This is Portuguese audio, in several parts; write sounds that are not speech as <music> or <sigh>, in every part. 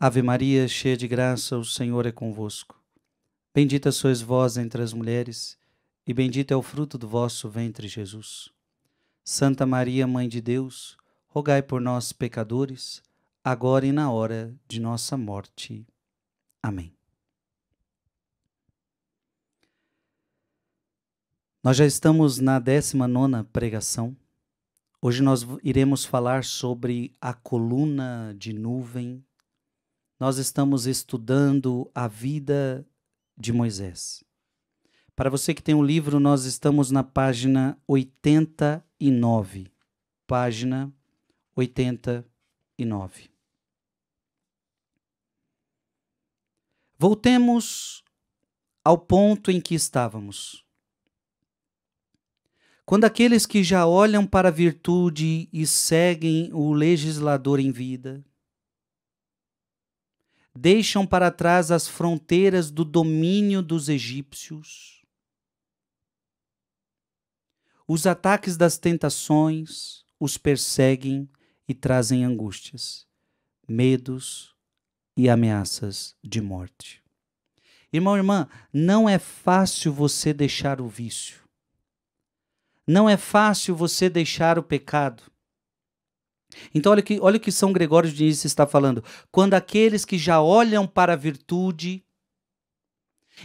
Ave Maria, cheia de graça, o Senhor é convosco. Bendita sois vós entre as mulheres, e bendito é o fruto do vosso ventre, Jesus. Santa Maria, Mãe de Deus, rogai por nós, pecadores, agora e na hora de nossa morte. Amém. Nós já estamos na 19 pregação. Hoje nós iremos falar sobre a coluna de nuvem nós estamos estudando a vida de Moisés. Para você que tem o um livro, nós estamos na página 89. Página 89. Voltemos ao ponto em que estávamos. Quando aqueles que já olham para a virtude e seguem o legislador em vida, deixam para trás as fronteiras do domínio dos egípcios, os ataques das tentações os perseguem e trazem angústias, medos e ameaças de morte. Irmão, irmã, não é fácil você deixar o vício. Não é fácil você deixar o pecado. Então, olha que, olha que São Gregório de Nice está falando. Quando aqueles que já olham para a virtude.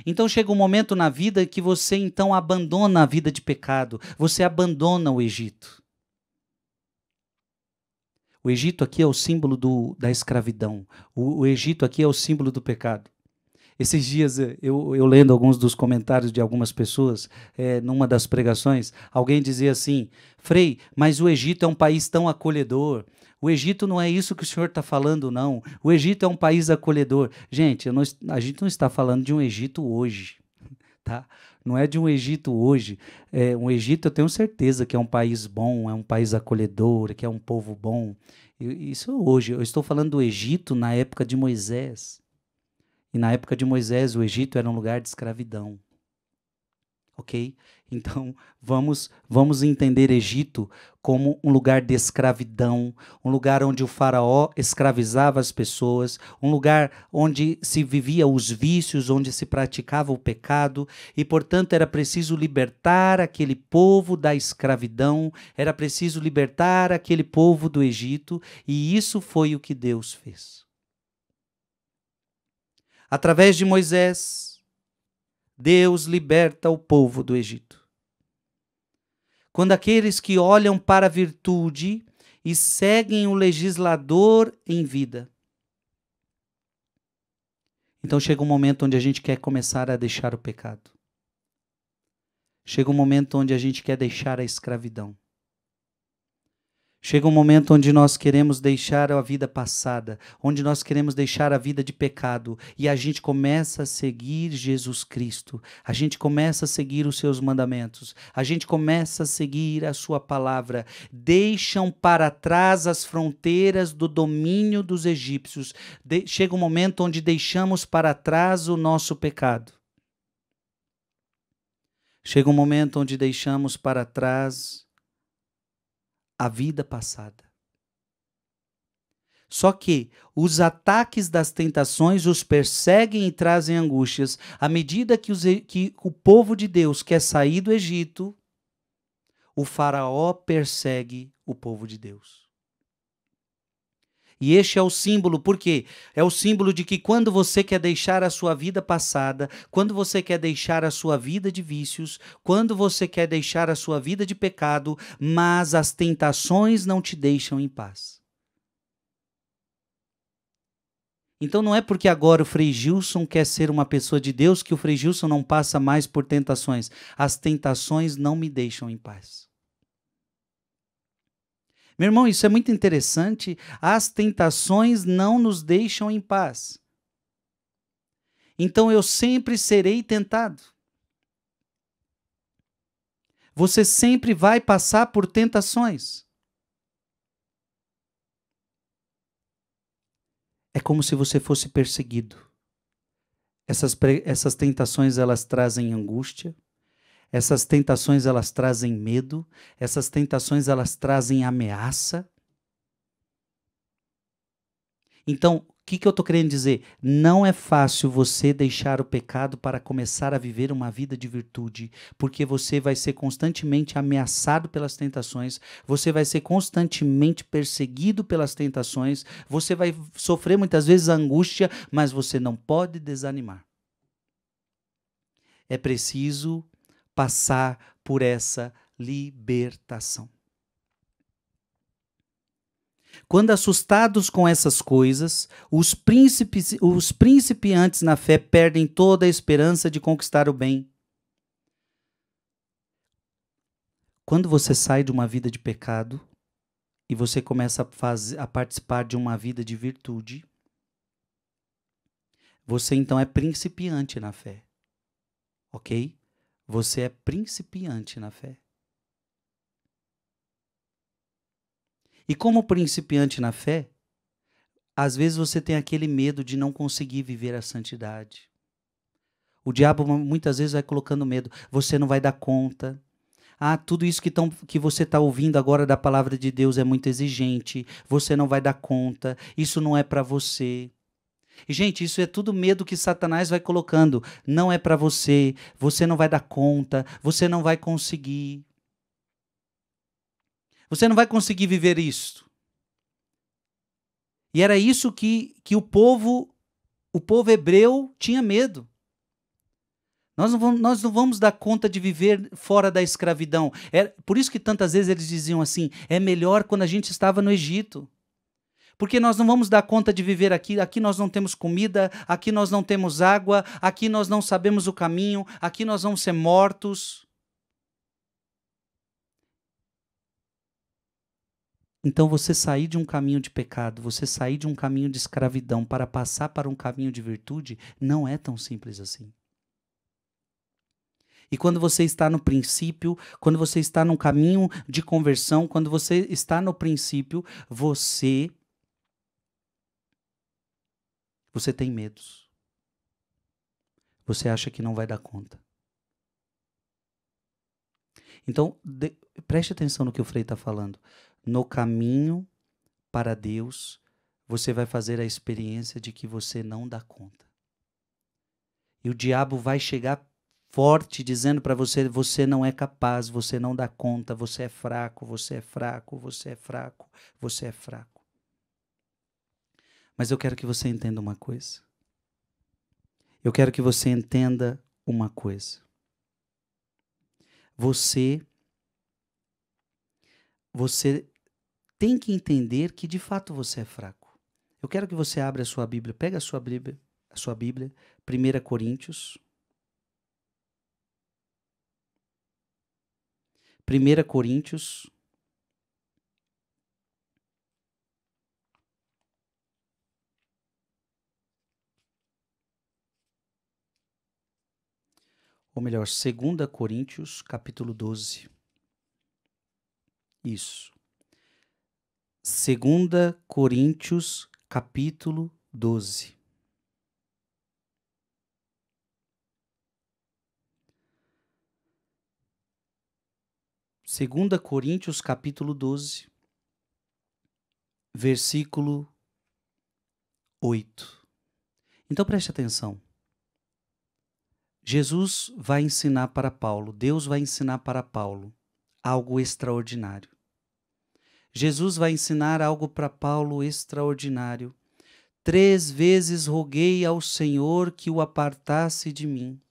Então chega um momento na vida que você então abandona a vida de pecado, você abandona o Egito. O Egito aqui é o símbolo do, da escravidão, o, o Egito aqui é o símbolo do pecado. Esses dias, eh, eu, eu lendo alguns dos comentários de algumas pessoas, é, numa das pregações, alguém dizia assim: Frei, mas o Egito é um país tão acolhedor. O Egito não é isso que o senhor está falando, não. O Egito é um país acolhedor. Gente, não, a gente não está falando de um Egito hoje. <laughs> Tá? Não é de um Egito hoje. É, um Egito, eu tenho certeza que é um país bom, é um país acolhedor, que é um povo bom. isso hoje. Eu estou falando do Egito na época de Moisés. E na época de Moisés, o Egito era um lugar de escravidão. OK? Então, vamos vamos entender Egito como um lugar de escravidão, um lugar onde o faraó escravizava as pessoas, um lugar onde se vivia os vícios, onde se praticava o pecado, e portanto era preciso libertar aquele povo da escravidão, era preciso libertar aquele povo do Egito, e isso foi o que Deus fez. Através de Moisés, Deus liberta o povo do Egito. Quando aqueles que olham para a virtude e seguem o legislador em vida. Então chega um momento onde a gente quer começar a deixar o pecado. Chega um momento onde a gente quer deixar a escravidão. Chega um momento onde nós queremos deixar a vida passada, onde nós queremos deixar a vida de pecado, e a gente começa a seguir Jesus Cristo, a gente começa a seguir os seus mandamentos, a gente começa a seguir a sua palavra. Deixam para trás as fronteiras do domínio dos egípcios. De chega um momento onde deixamos para trás o nosso pecado. Chega um momento onde deixamos para trás a vida passada. Só que os ataques das tentações os perseguem e trazem angústias. À medida que, os, que o povo de Deus quer é sair do Egito, o Faraó persegue o povo de Deus. E este é o símbolo, porque é o símbolo de que quando você quer deixar a sua vida passada, quando você quer deixar a sua vida de vícios, quando você quer deixar a sua vida de pecado, mas as tentações não te deixam em paz. Então não é porque agora o Frei Gilson quer ser uma pessoa de Deus que o Frei Gilson não passa mais por tentações. As tentações não me deixam em paz. Meu irmão, isso é muito interessante. As tentações não nos deixam em paz. Então eu sempre serei tentado. Você sempre vai passar por tentações. É como se você fosse perseguido. Essas, essas tentações elas trazem angústia, essas tentações elas trazem medo, essas tentações elas trazem ameaça. Então, o que, que eu estou querendo dizer? Não é fácil você deixar o pecado para começar a viver uma vida de virtude, porque você vai ser constantemente ameaçado pelas tentações, você vai ser constantemente perseguido pelas tentações, você vai sofrer muitas vezes angústia, mas você não pode desanimar. É preciso passar por essa libertação. Quando assustados com essas coisas, os, príncipes, os principiantes na fé perdem toda a esperança de conquistar o bem. Quando você sai de uma vida de pecado e você começa a, fazer, a participar de uma vida de virtude, você então é principiante na fé. Ok? Você é principiante na fé. E como principiante na fé, às vezes você tem aquele medo de não conseguir viver a santidade. O diabo muitas vezes vai colocando medo. Você não vai dar conta. Ah, tudo isso que, tão, que você está ouvindo agora da palavra de Deus é muito exigente. Você não vai dar conta. Isso não é para você. E, gente, isso é tudo medo que Satanás vai colocando. Não é para você, você não vai dar conta, você não vai conseguir. Você não vai conseguir viver isso. E era isso que, que o povo, o povo hebreu tinha medo. Nós não, vamos, nós não vamos dar conta de viver fora da escravidão. É, por isso que tantas vezes eles diziam assim: é melhor quando a gente estava no Egito. Porque nós não vamos dar conta de viver aqui, aqui nós não temos comida, aqui nós não temos água, aqui nós não sabemos o caminho, aqui nós vamos ser mortos. Então você sair de um caminho de pecado, você sair de um caminho de escravidão para passar para um caminho de virtude, não é tão simples assim. E quando você está no princípio, quando você está num caminho de conversão, quando você está no princípio, você você tem medos. Você acha que não vai dar conta. Então, de, preste atenção no que o Frei está falando. No caminho para Deus, você vai fazer a experiência de que você não dá conta. E o diabo vai chegar forte dizendo para você: você não é capaz, você não dá conta, você é fraco, você é fraco, você é fraco, você é fraco. Mas eu quero que você entenda uma coisa. Eu quero que você entenda uma coisa. Você você tem que entender que de fato você é fraco. Eu quero que você abra a sua Bíblia, pega a sua Bíblia, a sua Bíblia, 1 Coríntios. 1 Coríntios ou melhor, 2 Coríntios, capítulo 12. Isso. 2 Coríntios, capítulo 12. Segunda Coríntios capítulo 12, versículo 8. Então preste atenção. Jesus vai ensinar para Paulo, Deus vai ensinar para Paulo algo extraordinário. Jesus vai ensinar algo para Paulo extraordinário. Três vezes roguei ao Senhor que o apartasse de mim,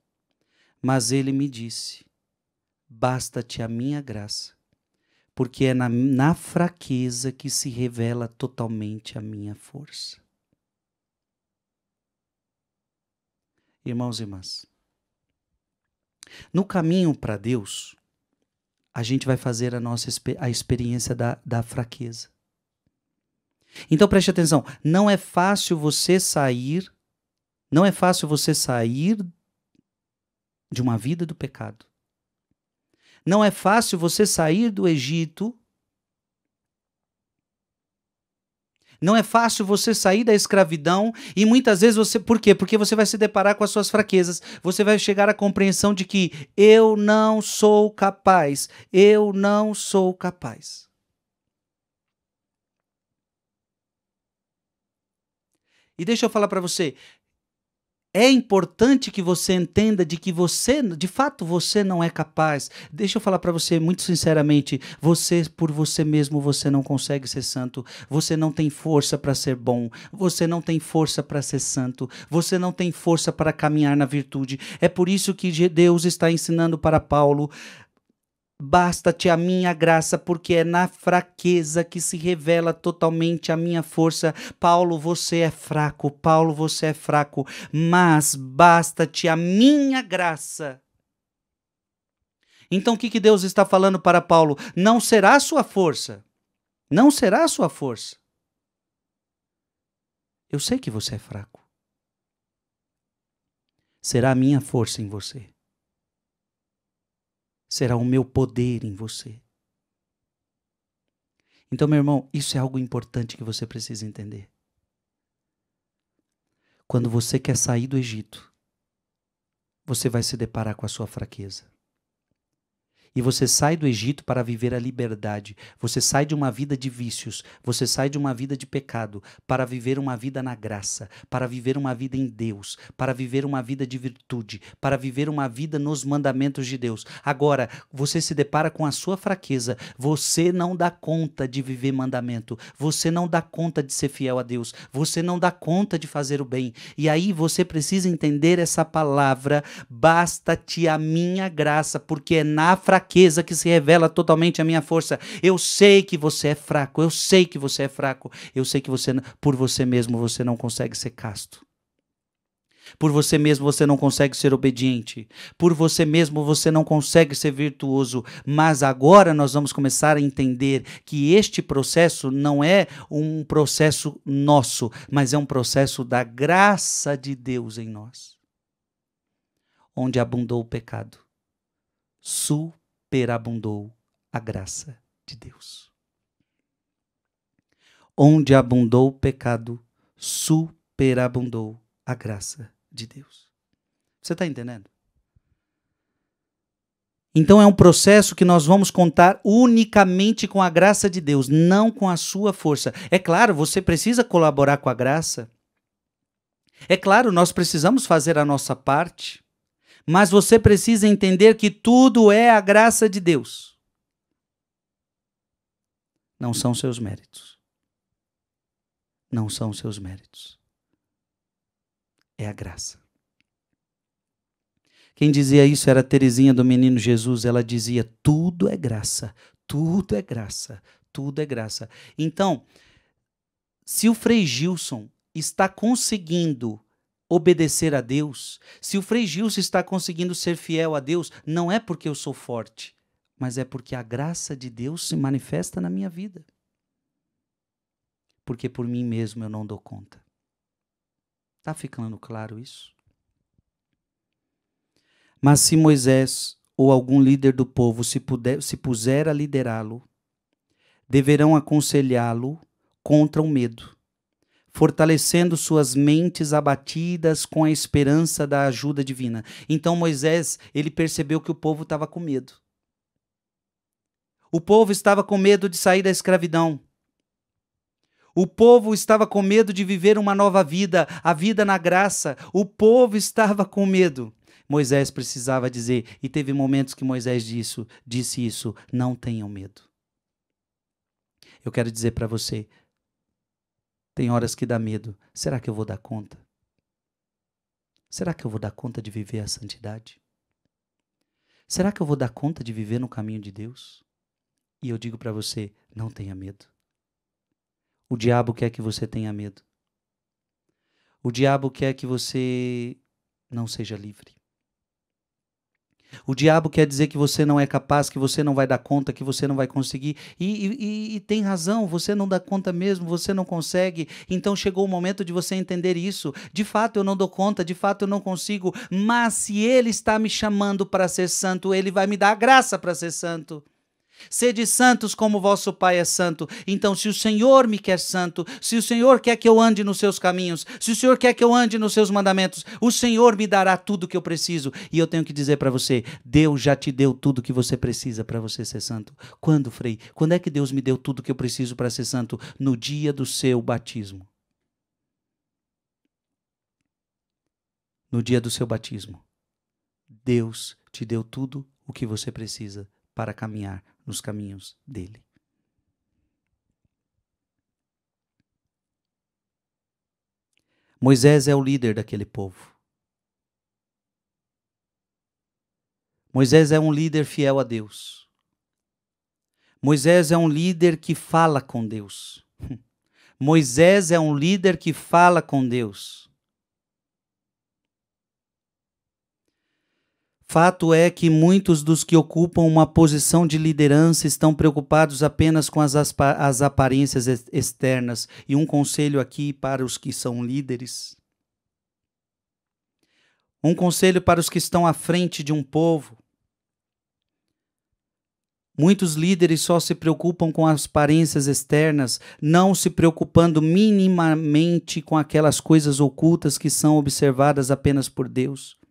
mas ele me disse: Basta-te a minha graça, porque é na, na, fraqueza que se revela totalmente a minha força. Irmãos e irmãs, no caminho para Deus, a gente vai fazer a nossa a experiência da, da fraqueza. Então preste atenção, não é fácil você sair, não é fácil você sair de uma vida do pecado. Não é fácil você sair do Egito Não é fácil você sair da escravidão e muitas vezes você. Por quê? Porque você vai se deparar com as suas fraquezas. Você vai chegar à compreensão de que eu não sou capaz. Eu não sou capaz. E deixa eu falar para você, é importante que você entenda de que você, de fato, você não é capaz. Deixa eu falar para você muito sinceramente, você por você mesmo você não consegue ser santo. Você não tem força para ser bom. Você não tem força para ser santo. Você não tem força para caminhar na virtude. É por isso que Deus está ensinando para Paulo Basta-te a minha graça, porque é na fraqueza que se revela totalmente a minha força. Paulo, você é fraco, Paulo, você é fraco, mas basta-te a minha graça. Então o que, que Deus está falando para Paulo? Não será sua força. Não será sua força. Eu sei que você é fraco. Será a minha força em você será o meu poder em você. Então, meu irmão, isso é algo importante que você precisa entender. Quando você quer sair do Egito, você vai se deparar com a sua fraqueza. E você sai do Egito para viver a liberdade. Você sai de uma vida de vícios. Você sai de uma vida de pecado para viver uma vida na graça, para viver uma vida em Deus, para viver uma vida de virtude, para viver uma vida nos mandamentos de Deus. Agora, você se depara com a sua fraqueza. Você não dá conta de viver mandamento. Você não dá conta de ser fiel a Deus. Você não dá conta de fazer o bem. E aí você precisa entender essa palavra: basta-te a minha graça, porque é na fraqueza fraqueza que se revela totalmente a minha força. Eu sei que você é fraco, eu sei que você é fraco, eu sei que você por você mesmo você não consegue ser casto. Por você mesmo você não consegue ser obediente. Por você mesmo você não consegue ser virtuoso. Mas agora nós vamos começar a entender que este processo não é um processo nosso, mas é um processo da graça de Deus em nós. Onde abundou o pecado, sul superabundou a graça de Deus. Onde abundou o pecado, superabundou a graça de Deus. Você está entendendo? Então é um processo que nós vamos contar unicamente com a graça de Deus, não com a sua força. É claro, você precisa colaborar com a graça. É claro, nós precisamos fazer a nossa parte mas você precisa entender que tudo é a graça de Deus. Não são seus méritos. Não são seus méritos. É a graça. Quem dizia isso era Terezinha do Menino Jesus. Ela dizia: tudo é graça, tudo é graça, tudo é graça. Então, se o Frei Gilson está conseguindo obedecer a Deus, se o Frei Gilson está conseguindo ser fiel a Deus, não é porque eu sou forte, mas é porque a graça de Deus se manifesta na minha vida. Porque por mim mesmo eu não dou conta. Está ficando claro isso? Mas se Moisés ou algum líder do povo se, puder, se puser a liderá-lo, deverão aconselhá-lo contra o medo fortalecendo suas mentes abatidas com a esperança da ajuda divina. Então Moisés, ele percebeu que o povo estava com medo. O povo estava com medo de sair da escravidão. O povo estava com medo de viver uma nova vida, a vida na graça. O povo estava com medo. Moisés precisava dizer, e teve momentos que Moisés disse, disse isso: não tenham medo. Eu quero dizer para você: tem horas que dá medo. Será que eu vou dar conta? Será que eu vou dar conta de viver a santidade? Será que eu vou dar conta de viver no caminho de Deus? E eu digo para você: não tenha medo. O diabo quer que você tenha medo. O diabo quer que você não seja livre. O diabo quer dizer que você não é capaz, que você não vai dar conta, que você não vai conseguir. E, e, e, tem razão, você não dá conta mesmo, você não consegue. Então chegou o momento de você entender isso. De fato eu não dou conta, de fato eu não consigo. Mas se ele está me chamando para ser santo, ele vai me dar a graça para ser santo. Sede santos como vosso Pai é santo. Então, se o Senhor me quer santo, se o Senhor quer que eu ande nos seus caminhos, se o Senhor quer que eu ande nos seus mandamentos, o Senhor me dará tudo que eu preciso. E eu tenho que dizer para você: Deus já te deu tudo que você precisa para você ser santo. Quando, Frei? Quando é que Deus me deu tudo que eu preciso para ser santo? No dia do seu batismo. No dia do seu batismo. Deus te deu tudo o que você precisa para caminhar nos caminhos dele. Moisés é o líder daquele povo. Moisés é um líder fiel a Deus. Moisés é um líder que fala com Deus. <laughs> Moisés é um líder que fala com Deus. Fato é que muitos dos que ocupam uma posição de liderança estão preocupados apenas com as, as aparências externas. E um conselho aqui para os que são líderes. Um conselho para os que estão à frente de um povo. Muitos líderes só se preocupam com as aparências externas, não se preocupando minimamente com aquelas coisas ocultas que são observadas apenas por Deus.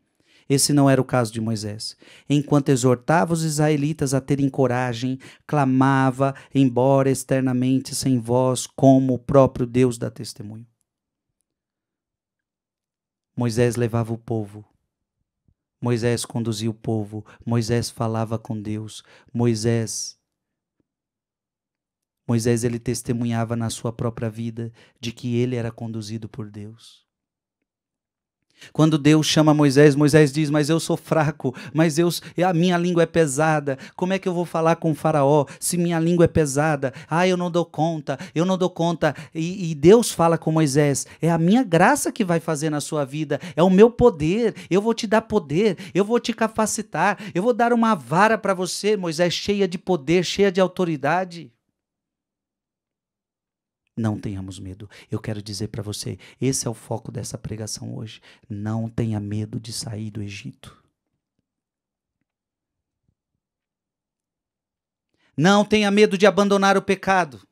Esse não era o caso de Moisés. Enquanto exortava os israelitas a terem coragem, clamava, embora externamente sem voz, como o próprio Deus dá testemunho. Moisés levava o povo. Moisés conduzia o povo. Moisés falava com Deus. Moisés Moisés ele testemunhava na sua própria vida de que ele era conduzido por Deus. Quando Deus chama Moisés, Moisés diz: Mas eu sou fraco, mas eu, a minha língua é pesada. Como é que eu vou falar com o Faraó se minha língua é pesada? Ah, eu não dou conta, eu não dou conta. E, e Deus fala com Moisés: É a minha graça que vai fazer na sua vida, é o meu poder. Eu vou te dar poder, eu vou te capacitar, eu vou dar uma vara para você, Moisés, cheia de poder, cheia de autoridade. Não tenhamos medo. Eu quero dizer para você, esse é o foco dessa pregação hoje. Não tenha medo de sair do Egito. Não tenha medo de abandonar o pecado.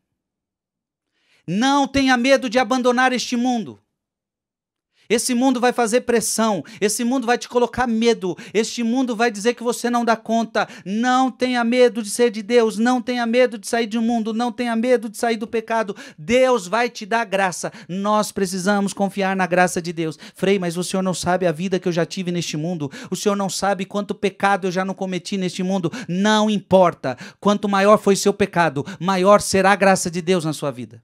Não tenha medo de abandonar este mundo. Esse mundo vai fazer pressão, esse mundo vai te colocar medo, este mundo vai dizer que você não dá conta. Não tenha medo de ser de Deus, não tenha medo de sair do mundo, não tenha medo de sair do pecado. Deus vai te dar graça. Nós precisamos confiar na graça de Deus. Frei, mas o senhor não sabe a vida que eu já tive neste mundo, o senhor não sabe quanto pecado eu já não cometi neste mundo. Não importa. Quanto maior foi seu pecado, maior será a graça de Deus na sua vida.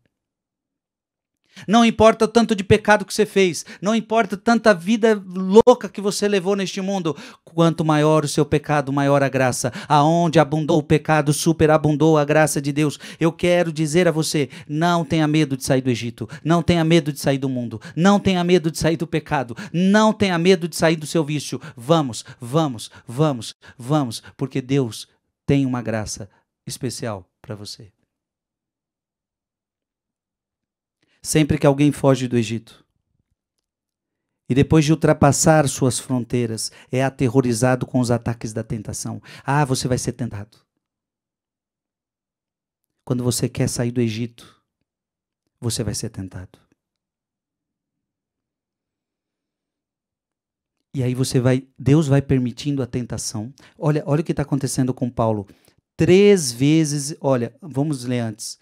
Não importa o tanto de pecado que você fez, não importa tanta vida louca que você levou neste mundo, quanto maior o seu pecado, maior a graça. Aonde abundou o pecado, superabundou a graça de Deus. Eu quero dizer a você: não tenha medo de sair do Egito, não tenha medo de sair do mundo, não tenha medo de sair do pecado, não tenha medo de sair do seu vício. Vamos, vamos, vamos, vamos, porque Deus tem uma graça especial para você. sempre que alguém foge do Egito. E depois de ultrapassar suas fronteiras, é aterrorizado com os ataques da tentação. Ah, você vai ser tentado. Quando você quer sair do Egito, você vai ser tentado. E aí você vai, Deus vai permitindo a tentação. Olha, olha o que está acontecendo com Paulo. Três vezes, olha, vamos ler antes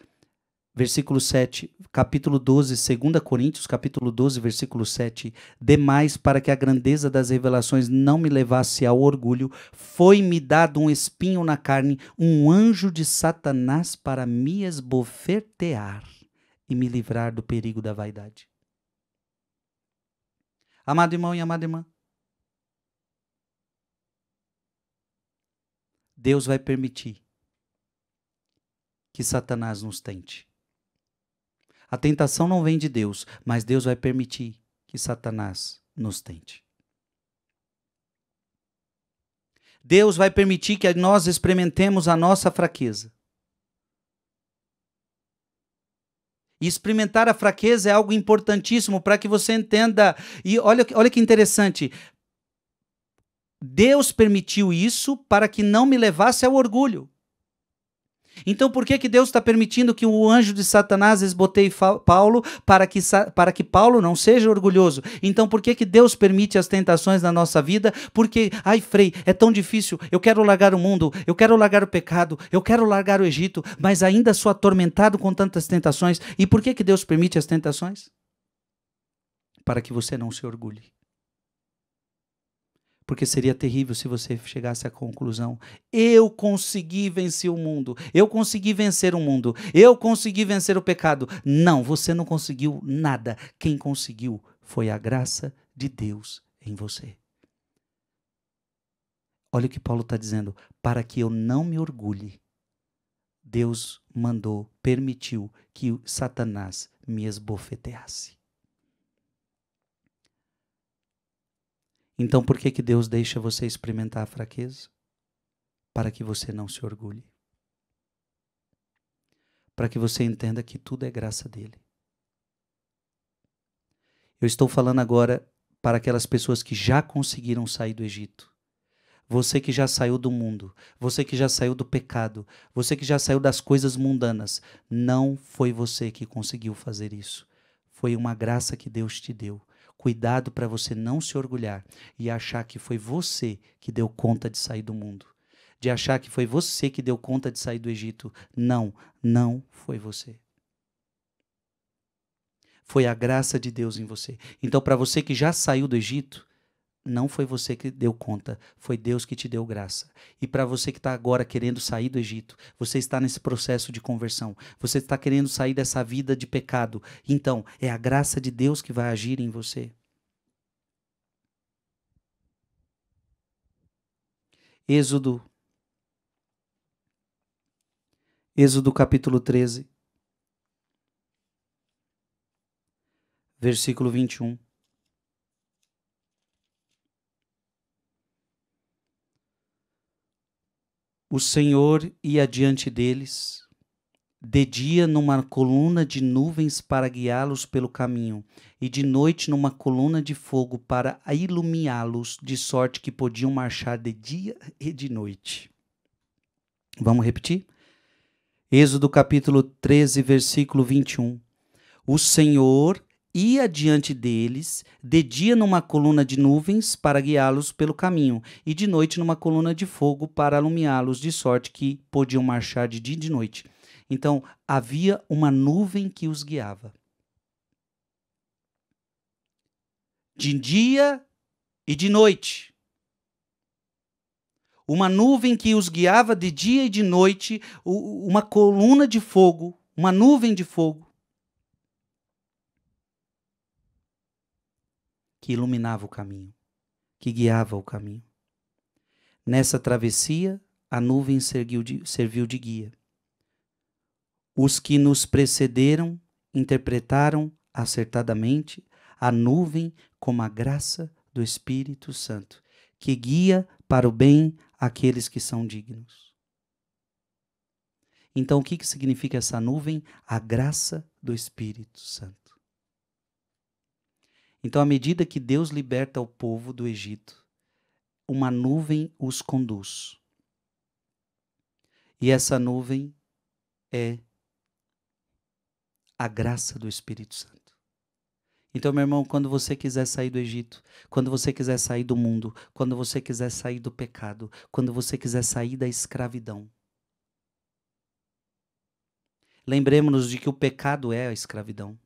versículo 7, capítulo 12, 2 Coríntios, capítulo 12, versículo 7. Demais, para que a grandeza das revelações não me levasse ao orgulho, foi-me dado um espinho na carne, um anjo de Satanás para me esbofetear e me livrar do perigo da vaidade. Amado irmão e amada irmã, Deus vai permitir que Satanás nos tente a tentação não vem de Deus, mas Deus vai permitir que Satanás nos tente. Deus vai permitir que nós experimentemos a nossa fraqueza. E experimentar a fraqueza é algo importantíssimo para que você entenda. E olha, olha que interessante. Deus permitiu isso para que não me levasse ao orgulho. Então, por que, que Deus está permitindo que o anjo de Satanás esboteie Paulo para que, para que Paulo não seja orgulhoso? Então, por que, que Deus permite as tentações na nossa vida? Porque, ai, Frei, é tão difícil, eu quero largar o mundo, eu quero largar o pecado, eu quero largar o Egito, mas ainda sou atormentado com tantas tentações. E por que, que Deus permite as tentações? Para que você não se orgulhe. Porque seria terrível se você chegasse à conclusão: eu consegui vencer o mundo, eu consegui vencer o mundo, eu consegui vencer o pecado. Não, você não conseguiu nada. Quem conseguiu foi a graça de Deus em você. Olha o que Paulo está dizendo: para que eu não me orgulhe, Deus mandou, permitiu que Satanás me esbofeteasse. Então por que, que Deus deixa você experimentar a fraqueza? Para que você não se orgulhe. Para que você entenda que tudo é graça dele. Eu estou falando agora para aquelas pessoas que já conseguiram sair do Egito. Você que já saiu do mundo, você que já saiu do pecado, você que já saiu das coisas mundanas, não foi você que conseguiu fazer isso. Foi uma graça que Deus te deu. Cuidado para você não se orgulhar e achar que foi você que deu conta de sair do mundo, de achar que foi você que deu conta de sair do Egito. Não, não foi você. Foi a graça de Deus em você. Então, para você que já saiu do Egito, não foi você que deu conta, foi Deus que te deu graça. E para você que está agora querendo sair do Egito, você está nesse processo de conversão, você está querendo sair dessa vida de pecado. Então, é a graça de Deus que vai agir em você. Êxodo. Êxodo capítulo 13. Versículo 21. O Senhor ia diante deles, de dia numa coluna de nuvens para guiá-los pelo caminho, e de noite numa coluna de fogo para iluminá-los, de sorte que podiam marchar de dia e de noite. Vamos repetir? Êxodo capítulo 13, versículo 21. O Senhor ia diante deles, de dia numa coluna de nuvens para guiá-los pelo caminho, e de noite numa coluna de fogo para alumiá-los, de sorte que podiam marchar de dia e de noite. Então havia uma nuvem que os guiava. De dia e de noite uma nuvem que os guiava de dia e de noite, uma coluna de fogo, uma nuvem de fogo. que iluminava o caminho, que guiava o caminho. Nessa travessia, a nuvem serviu de, serviu de guia. Os que nos precederam interpretaram acertadamente a nuvem como a graça do Espírito Santo, que guia para o bem aqueles que são dignos. Então, o que, que significa essa nuvem? A graça do Espírito Santo. Então, à medida que Deus liberta o povo do Egito, uma nuvem os conduz. E essa nuvem é a graça do Espírito Santo. Então, meu irmão, quando você quiser sair do Egito, quando você quiser sair do mundo, quando você quiser sair do pecado, quando você quiser sair da escravidão, lembremos-nos de que o pecado é a escravidão.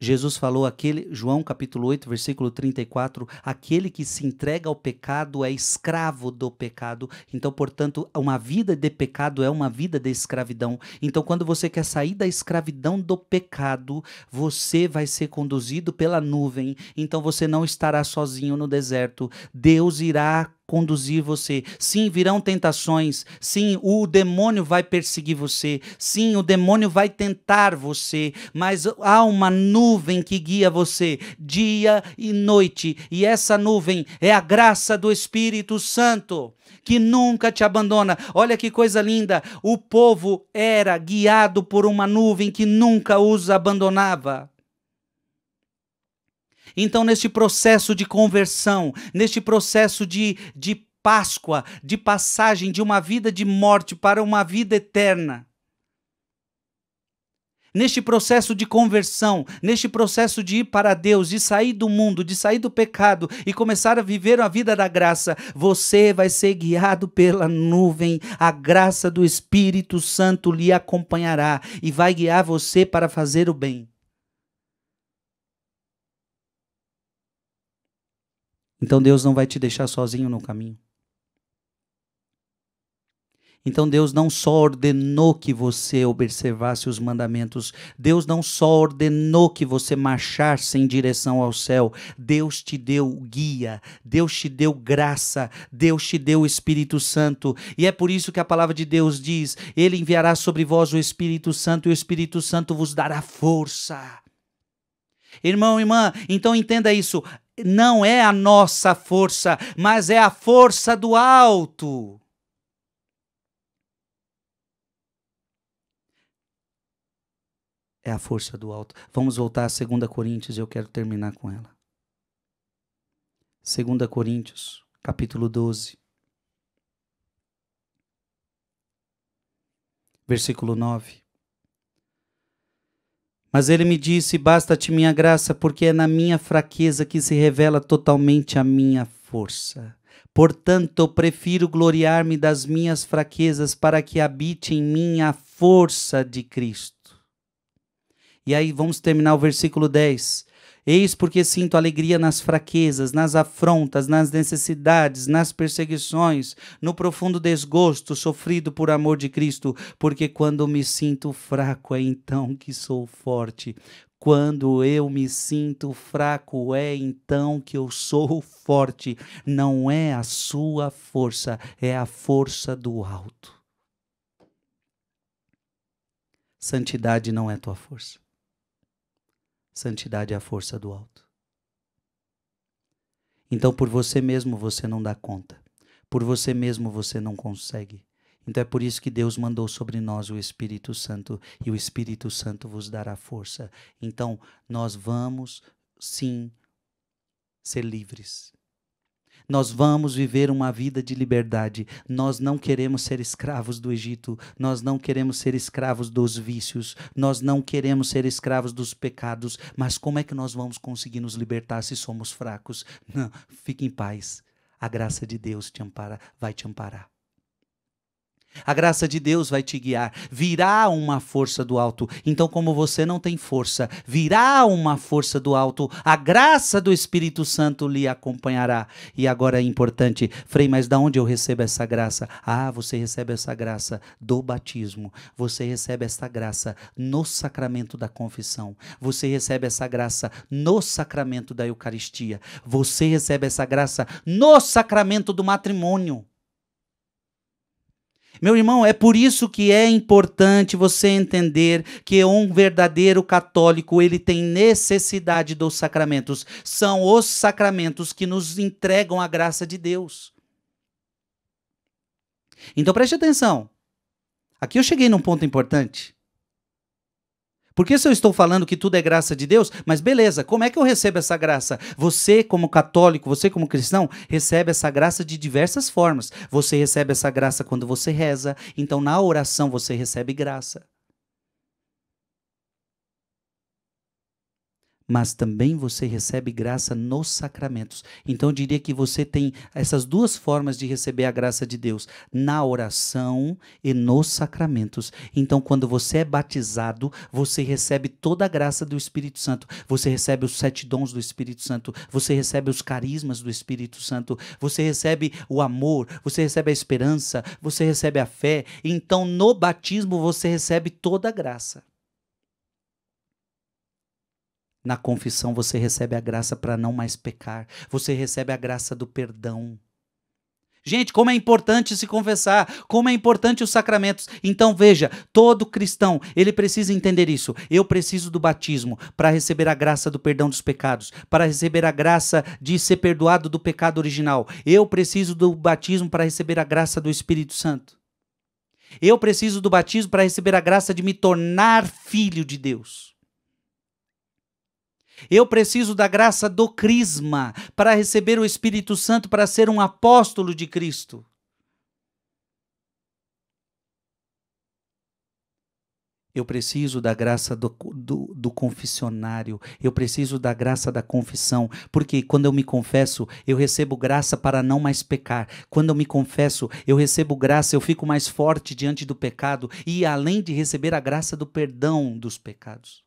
Jesus falou aquele, João capítulo 8, versículo 34, aquele que se entrega ao pecado é escravo do pecado. Então, portanto, uma vida de pecado é uma vida de escravidão. Então, quando você quer sair da escravidão do pecado, você vai ser conduzido pela nuvem. Então, você não estará sozinho no deserto. Deus irá conduzir você. Sim, virão tentações. Sim, o demônio vai perseguir você. Sim, o demônio vai tentar você. Mas há uma nuvem que guia você dia e noite. E essa nuvem é a graça do Espírito Santo que nunca te abandona. Olha que coisa linda! O povo era guiado por uma nuvem que nunca os abandonava. Então, neste processo de conversão, neste processo de, de Páscoa, de passagem de uma vida de morte para uma vida eterna, neste processo de conversão, neste processo de ir para Deus, de sair do mundo, de sair do pecado e começar a viver a vida da graça, você vai ser guiado pela nuvem. A graça do Espírito Santo lhe acompanhará e vai guiar você para fazer o bem. Então Deus não vai te deixar sozinho no caminho. Então Deus não só ordenou que você observasse os mandamentos, Deus não só ordenou que você marchasse em direção ao céu, Deus te deu guia, Deus te deu graça, Deus te deu o Espírito Santo. E é por isso que a palavra de Deus diz: Ele enviará sobre vós o Espírito Santo e o Espírito Santo vos dará força. Irmão, irmã, então entenda isso não é a nossa força, mas é a força do alto. É a força do alto. Vamos voltar a 2 Coríntios, e eu quero terminar com ela. 2 Coríntios, capítulo 12. Versículo 9. Mas ele me disse: Basta-te minha graça, porque é na minha fraqueza que se revela totalmente a minha força. Portanto, eu prefiro gloriar-me das minhas fraquezas para que habite em mim a força de Cristo. E aí vamos terminar o versículo 10. Eis porque sinto alegria nas fraquezas, nas afrontas, nas necessidades, nas perseguições, no profundo desgosto sofrido por amor de Cristo, porque quando me sinto fraco é então que sou forte. Quando eu me sinto fraco, é então que eu sou forte. Não é a sua força, é a força do alto. Santidade não é tua força. Santidade é a força do alto. Então, por você mesmo você não dá conta. Por você mesmo você não consegue. Então é por isso que Deus mandou sobre nós o Espírito Santo e o Espírito Santo vos dará força. Então nós vamos sim ser livres nós vamos viver uma vida de liberdade. Nós não queremos ser escravos do Egito, nós não queremos ser escravos dos vícios, nós não queremos ser escravos dos pecados. Mas como é que nós vamos conseguir nos libertar se somos fracos? <laughs> Não, fique em paz. A graça de Deus te ampara, vai te amparar. A graça de Deus vai te guiar. Virá uma força do alto. Então, como você não tem força, virá uma força do alto. A graça do Espírito Santo lhe acompanhará. E agora é importante, Frei, mas da onde eu recebo essa graça? Ah, você recebe essa graça do batismo. Você recebe essa graça no sacramento da confissão. Você recebe essa graça no sacramento da Eucaristia. Você recebe essa graça no sacramento do matrimônio. Meu irmão, é por isso que é importante você entender que um verdadeiro católico, ele tem necessidade dos sacramentos. São os sacramentos que nos entregam a graça de Deus. Então preste atenção. Aqui eu cheguei num ponto importante. Porque se eu estou falando que tudo é graça de Deus, mas beleza, como é que eu recebo essa graça? Você, como católico, você, como cristão, recebe essa graça de diversas formas. Você recebe essa graça quando você reza, então na oração você recebe graça. mas também você recebe graça nos sacramentos. Então eu diria que você tem essas duas formas de receber a graça de Deus, na oração e nos sacramentos. Então quando você é batizado, você recebe toda a graça do Espírito Santo. Você recebe os sete dons do Espírito Santo, você recebe os carismas do Espírito Santo, você recebe o amor, você recebe a esperança, você recebe a fé. Então no batismo você recebe toda a graça. Na confissão você recebe a graça para não mais pecar. Você recebe a graça do perdão. Gente, como é importante se confessar, como é importante os sacramentos. Então veja, todo cristão, ele precisa entender isso. Eu preciso do batismo para receber a graça do perdão dos pecados, para receber a graça de ser perdoado do pecado original. Eu preciso do batismo para receber a graça do Espírito Santo. Eu preciso do batismo para receber a graça de me tornar filho de Deus. Eu preciso da graça do Crisma para receber o Espírito Santo para ser um apóstolo de Cristo. Eu preciso da graça do, do, do, confessionário. Eu preciso da graça da confissão. Porque quando eu me confesso, eu recebo graça para não mais pecar. Quando eu me confesso, eu recebo graça, eu fico mais forte diante do pecado. E além de receber a graça do perdão dos pecados.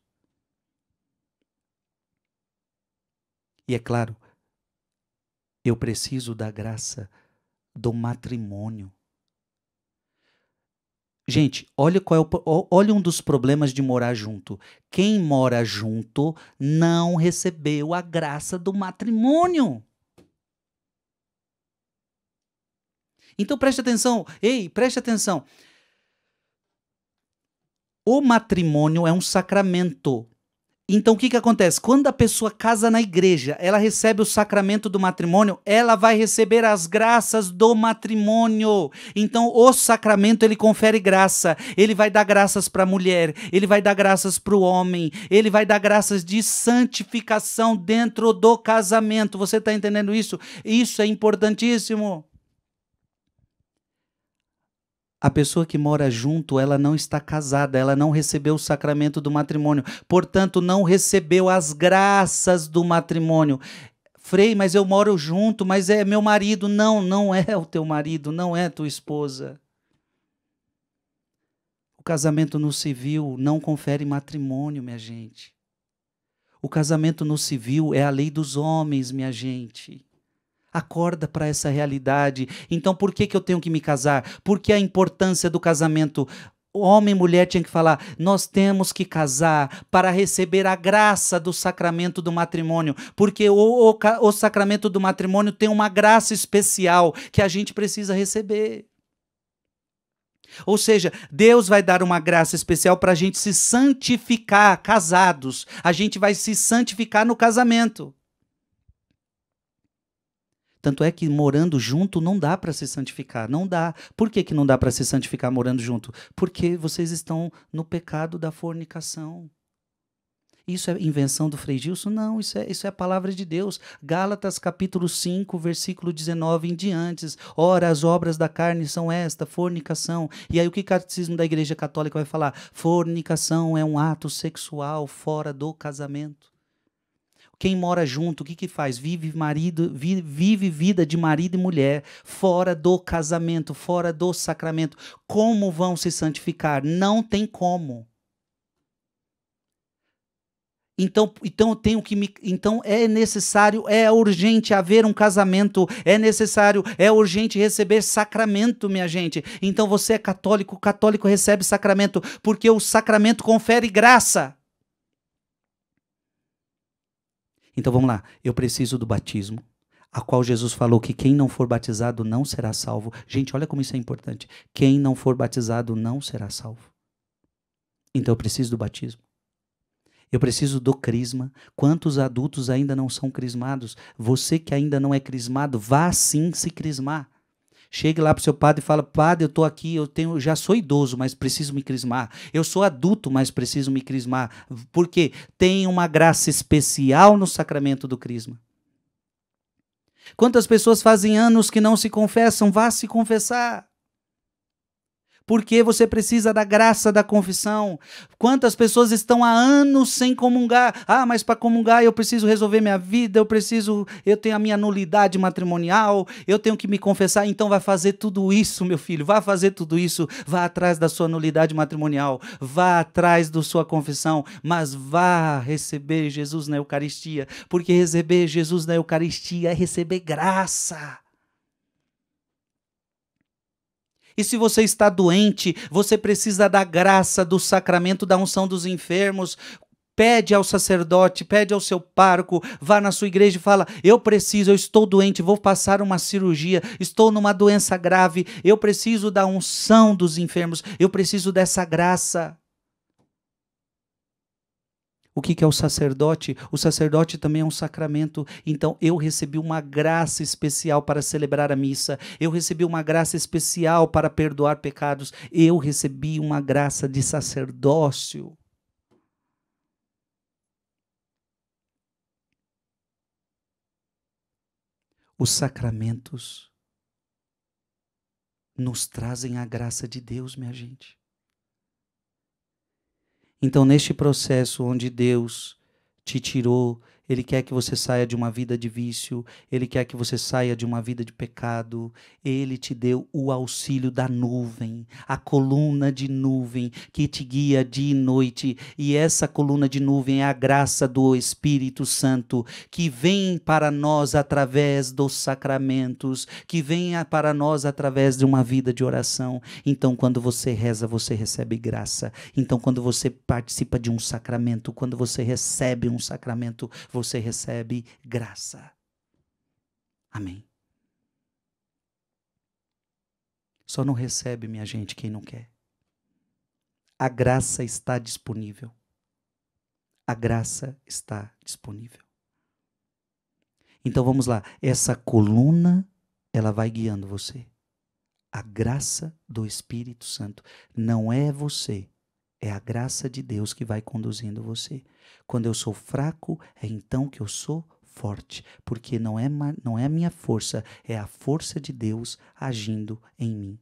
E é claro, eu preciso da graça do matrimônio. Gente, olha, qual é o, olha um dos problemas de morar junto. Quem mora junto não recebeu a graça do matrimônio. Então preste atenção, ei, preste atenção. O matrimônio é um sacramento. Então o que, que acontece? Quando a pessoa casa na igreja, ela recebe o sacramento do matrimônio, ela vai receber as graças do matrimônio. Então o sacramento ele confere graça. Ele vai dar graças para a mulher, ele vai dar graças para o homem, ele vai dar graças de santificação dentro do casamento. Você está entendendo isso? Isso é importantíssimo a pessoa que mora junto, ela não está casada, ela não recebeu o sacramento do matrimônio, portanto, não recebeu as graças do matrimônio. Frei, mas eu moro junto, mas é meu marido. Não, não é o teu marido, não é tua esposa. O casamento no civil não confere matrimônio, minha gente. O casamento no civil é a lei dos homens, minha gente. Acorda para essa realidade. Então, por que, que eu tenho que me casar? Por que a importância do casamento? homem e mulher tinham que falar: nós temos que casar para receber a graça do sacramento do matrimônio, porque o, o, o sacramento do matrimônio tem uma graça especial que a gente precisa receber. Ou seja, Deus vai dar uma graça especial para a gente se santificar casados, a gente vai se santificar no casamento. Tanto é que morando junto não dá para se santificar, não dá. Por que, que não dá para se santificar morando junto? Porque vocês estão no pecado da fornicação. Isso é invenção do Frei Gilson? Não, isso é, isso é a palavra de Deus. Gálatas capítulo 5, versículo 19 em diante. Ora, as obras da carne são esta, fornicação. E aí o que o catecismo da igreja católica vai falar? Fornicação é um ato sexual fora do casamento. Quem mora junto, o que que faz? Vive marido, vive vida de marido e mulher fora do casamento, fora do sacramento. Como vão se santificar? Não tem como. Então, então tenho que me, então é necessário, é urgente haver um casamento, é necessário, é urgente receber sacramento, minha gente. Então você é católico, católico recebe sacramento, porque o sacramento confere graça. Então vamos lá, eu preciso do batismo, a qual Jesus falou que quem não for batizado não será salvo. Gente, olha como isso é importante. Quem não for batizado não será salvo. Então eu preciso do batismo. Eu preciso do crisma. Quantos adultos ainda não são crismados? Você que ainda não é crismado, vá sim se crismar. Chegue lá pro seu padre e fala: "Padre, eu estou aqui, eu tenho, já sou idoso, mas preciso me crismar. Eu sou adulto, mas preciso me crismar, porque tem uma graça especial no sacramento do crisma." Quantas pessoas fazem anos que não se confessam? Vá se confessar. Porque você precisa da graça da confissão. Quantas pessoas estão há anos sem comungar? Ah, mas para comungar eu preciso resolver minha vida, eu preciso, eu tenho a minha nulidade matrimonial, eu tenho que me confessar. Então vai fazer tudo isso, meu filho. Vá fazer tudo isso. Vá atrás da sua nulidade matrimonial, vá atrás da sua confissão, mas vá receber Jesus na Eucaristia, porque receber Jesus na Eucaristia é receber graça. E se você está doente, você precisa da graça do sacramento da unção dos enfermos. Pede ao sacerdote, pede ao seu parco, vá na sua igreja e fala: Eu preciso, eu estou doente, vou passar uma cirurgia, estou numa doença grave, eu preciso da unção dos enfermos, eu preciso dessa graça. O que, é o sacerdote? O sacerdote também é um sacramento. Então, eu recebi uma graça especial para celebrar a missa. Eu recebi uma graça especial para perdoar pecados. Eu recebi uma graça de sacerdócio. Os sacramentos nos trazem a graça de Deus, minha gente. Então, neste processo onde Deus te tirou ele quer que você saia de uma vida de vício, ele quer que você saia de uma vida de pecado. Ele te deu o auxílio da nuvem, a coluna de nuvem que te guia dia e noite. E essa coluna de nuvem é a graça do Espírito Santo que vem para nós através dos sacramentos, que vem para nós através de uma vida de oração. Então, quando você reza, você recebe graça. Então, quando você participa de um sacramento, quando você recebe um sacramento, você você recebe graça. Amém. Só não recebe, minha gente, quem não quer. A graça está disponível. A graça está disponível. Então vamos lá, essa coluna ela vai guiando você. A graça do Espírito Santo não é você é a graça de Deus que vai conduzindo você. Quando eu sou fraco, é então que eu sou forte, porque não é, não é a minha força, é a força de Deus agindo em mim.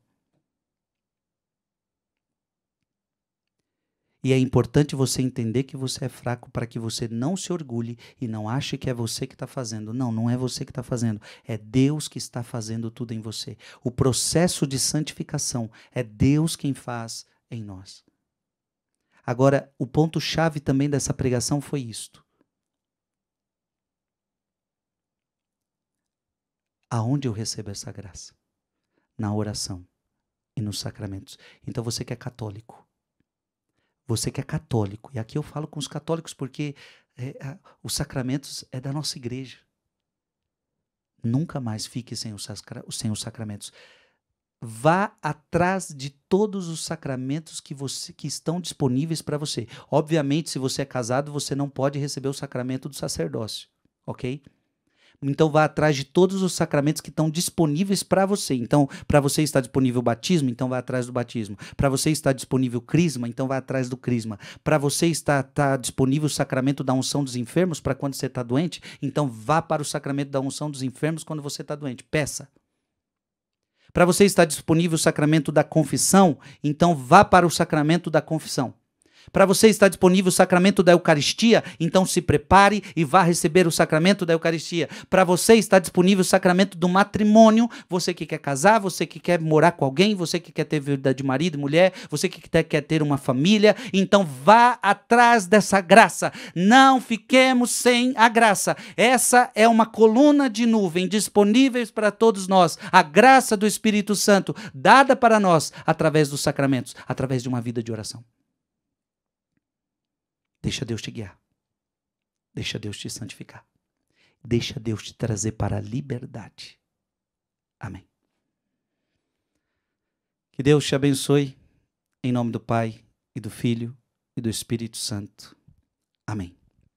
E é importante você entender que você é fraco para que você não se orgulhe e não ache que é você que está fazendo. Não, não é você que está fazendo. É Deus que está fazendo tudo em você. O processo de santificação é Deus quem faz em nós. Agora, o ponto-chave também dessa pregação foi isto. Aonde eu recebo essa graça? Na oração e nos sacramentos. Então, você que é católico, você que é católico, e aqui eu falo com os católicos porque é, a, é, os sacramentos é da nossa igreja. Nunca mais fique sem os, sem os sacramentos vá atrás de todos os sacramentos que você que estão disponíveis para você. Obviamente, se você é casado, você não pode receber o sacramento do sacerdócio, OK? Então vá atrás de todos os sacramentos que estão disponíveis para você. Então, para você está disponível o batismo, então vá atrás do batismo. Para você está disponível o crisma, então vá atrás do crisma. Para você está tá disponível o sacramento da unção dos enfermos para quando você está doente, então vá para o sacramento da unção dos enfermos quando você está doente. Peça. Para você estar disponível o sacramento da confissão, então vá para o sacramento da confissão. Para você está disponível o sacramento da Eucaristia, então se prepare e vá receber o sacramento da Eucaristia. Para você está disponível o sacramento do matrimônio, você que quer casar, você que quer morar com alguém, você que quer ter vida de marido e mulher, você que quer ter uma família, então vá atrás dessa graça. Não fiquemos sem a graça. Essa é uma coluna de nuvem disponíveis para todos nós, a graça do Espírito Santo dada para nós através dos sacramentos, através de uma vida de oração. Deixa Deus te guiar. Deixa Deus te santificar. Deixa Deus te trazer para a liberdade. Amém. Que Deus te abençoe, em nome do Pai, e do Filho, e do Espírito Santo. Amém.